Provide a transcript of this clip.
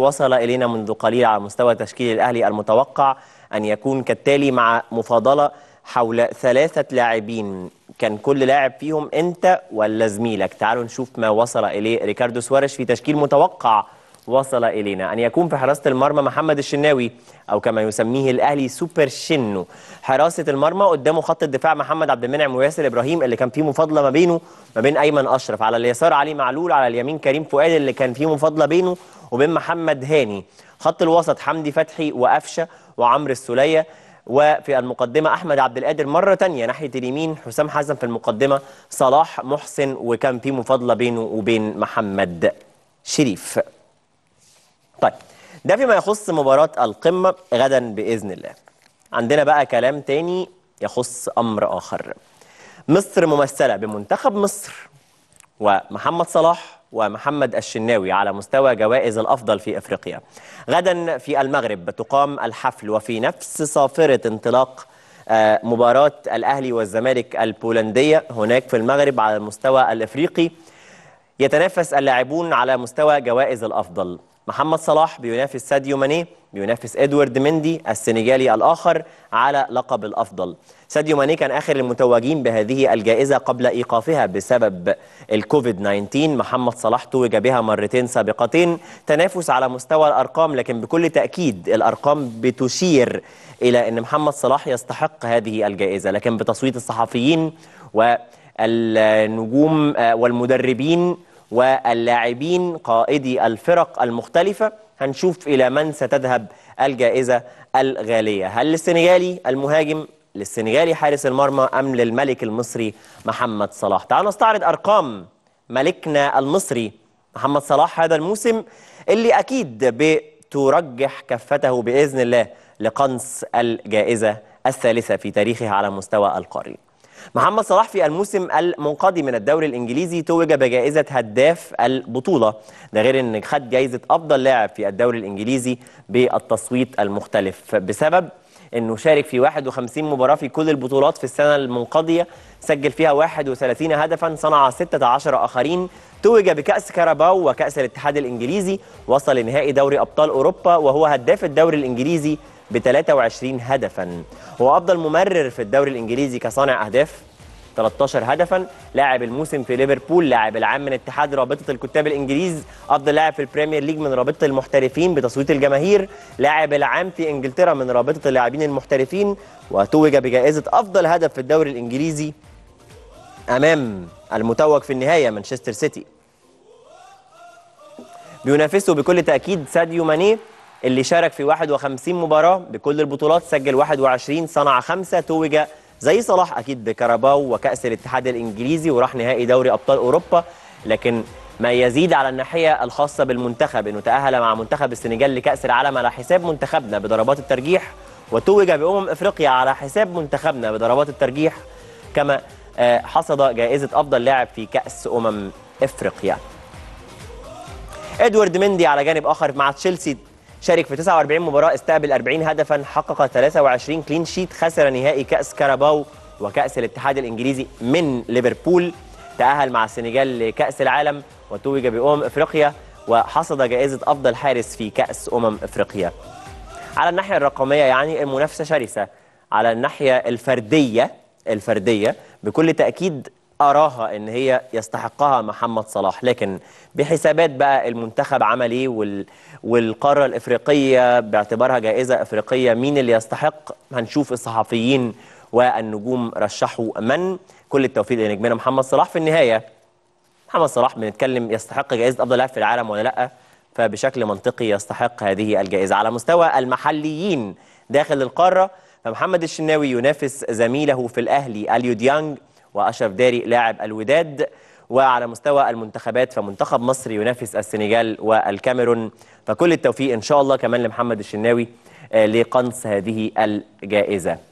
وصل إلينا منذ قليل على مستوى تشكيل الأهلي المتوقع أن يكون كالتالي مع مفاضلة حول ثلاثة لاعبين كان كل لاعب فيهم أنت ولا زميلك تعالوا نشوف ما وصل إليه ريكاردو سوارش في تشكيل متوقع وصل إلينا أن يكون في حراسة المرمى محمد الشناوي أو كما يسميه الأهلي سوبر شنو حراسة المرمى قدامه خط الدفاع محمد عبد المنعم وياسر إبراهيم اللي كان فيه مفاضلة ما بينه ما بين أيمن أشرف على اليسار علي معلول على اليمين كريم فؤاد اللي كان فيه مفاضلة بينه وبين محمد هاني خط الوسط حمدي فتحي وقفشة وعمرو السلية وفي المقدمة أحمد عبد القادر مرة تانية ناحية اليمين حسام حسن في المقدمة صلاح محسن وكان في مفاضلة بينه وبين محمد شريف طيب ده فيما يخص مباراة القمة غدا بإذن الله عندنا بقى كلام تاني يخص أمر آخر مصر ممثلة بمنتخب مصر ومحمد صلاح ومحمد الشناوي على مستوى جوائز الأفضل في إفريقيا غدا في المغرب تقام الحفل وفي نفس صافرة انطلاق آه، مباراة الأهلي والزمالك البولندية هناك في المغرب على المستوى الإفريقي يتنافس اللاعبون على مستوى جوائز الأفضل محمد صلاح بينافس ساديو ماني بينافس ادوارد مندي السنغالي الاخر على لقب الافضل ساديو ماني كان اخر المتوجين بهذه الجائزه قبل ايقافها بسبب الكوفيد 19 محمد صلاح توج بها مرتين سابقتين تنافس على مستوى الارقام لكن بكل تاكيد الارقام بتشير الى ان محمد صلاح يستحق هذه الجائزه لكن بتصويت الصحفيين والنجوم والمدربين واللاعبين قائدي الفرق المختلفة هنشوف إلى من ستذهب الجائزة الغالية هل للسنغالي المهاجم للسنغالي حارس المرمى أم للملك المصري محمد صلاح تعالوا نستعرض أرقام ملكنا المصري محمد صلاح هذا الموسم اللي أكيد بترجح كفته بإذن الله لقنص الجائزة الثالثة في تاريخها على مستوى القاري محمد صلاح في الموسم المنقضي من الدوري الانجليزي توج بجائزه هداف البطوله ده غير ان خد جائزه افضل لاعب في الدوري الانجليزي بالتصويت المختلف بسبب انه شارك في 51 مباراه في كل البطولات في السنه المنقضيه سجل فيها 31 هدفا صنع 16 اخرين توج بكاس كاراباو وكاس الاتحاد الانجليزي وصل لنهائي دوري ابطال اوروبا وهو هداف الدوري الانجليزي ب 23 هدفا هو أفضل ممرر في الدوري الإنجليزي كصانع أهداف 13 هدفا لاعب الموسم في ليفربول لاعب العام من اتحاد رابطه الكتاب الانجليز افضل لاعب في البريمير ليج من رابطه المحترفين بتصويت الجماهير لاعب العام في انجلترا من رابطه اللاعبين المحترفين وتوج بجائزه افضل هدف في الدوري الانجليزي امام المتوج في النهايه مانشستر سيتي بينافسه بكل تاكيد ساديو ماني اللي شارك في 51 مباراة بكل البطولات سجل 21 صنع خمسة توج زي صلاح أكيد بكرباو وكأس الاتحاد الإنجليزي وراح نهائي دوري أبطال أوروبا لكن ما يزيد على الناحية الخاصة بالمنتخب أنه تأهل مع منتخب السنغال لكأس العالم على حساب منتخبنا بضربات الترجيح وتوج بأمم إفريقيا على حساب منتخبنا بضربات الترجيح كما آه، حصد جائزة أفضل لاعب في كأس أمم إفريقيا إدوارد مندي على جانب آخر مع تشيلسي شارك في 49 مباراة استقبل 40 هدفا حقق 23 كلين شيت خسر نهائي كأس كاراباو وكأس الاتحاد الإنجليزي من ليفربول تأهل مع السنغال لكأس العالم وتوج بأمم إفريقيا وحصد جائزة أفضل حارس في كأس أمم إفريقيا على الناحية الرقمية يعني المنافسة شرسة على الناحية الفردية الفردية بكل تأكيد اراها ان هي يستحقها محمد صلاح لكن بحسابات بقى المنتخب عمل ايه وال... والقاره الافريقيه باعتبارها جائزه افريقيه مين اللي يستحق هنشوف الصحفيين والنجوم رشحوا من كل التوفيق لنجمنا محمد صلاح في النهايه محمد صلاح بنتكلم يستحق جائزه افضل لاعب في العالم ولا لا فبشكل منطقي يستحق هذه الجائزه على مستوى المحليين داخل القاره فمحمد الشناوي ينافس زميله في الاهلي اليو ديانج وأشرف داري لاعب الوداد وعلى مستوى المنتخبات فمنتخب مصر ينافس السنغال والكاميرون فكل التوفيق إن شاء الله كمان لمحمد الشناوي آه، لقنص هذه الجائزة